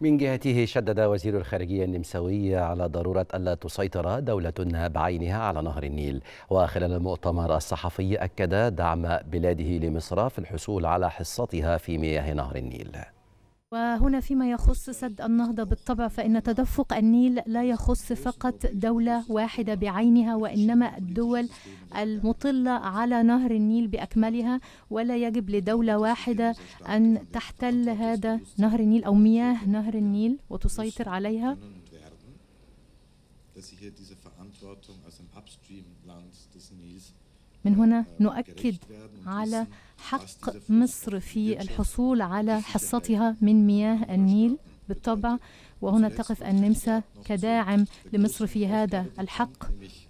من جهته شدد وزير الخارجية النمساوي على ضرورة ألا تسيطر دولة بعينها على نهر النيل وخلال المؤتمر الصحفي أكد دعم بلاده لمصر في الحصول على حصتها في مياه نهر النيل وهنا فيما يخص سد النهضة بالطبع فإن تدفق النيل لا يخص فقط دولة واحدة بعينها وإنما الدول المطلة على نهر النيل بأكملها ولا يجب لدولة واحدة أن تحتل هذا نهر النيل أو مياه نهر النيل وتسيطر عليها dass hier diese Verantwortung Upstream-Land des Nils من هنا نؤكد على حق مصر في الحصول على حصتها من مياه النيل بالطبع وهنا تقف النمسا كداعم لمصر في هذا الحق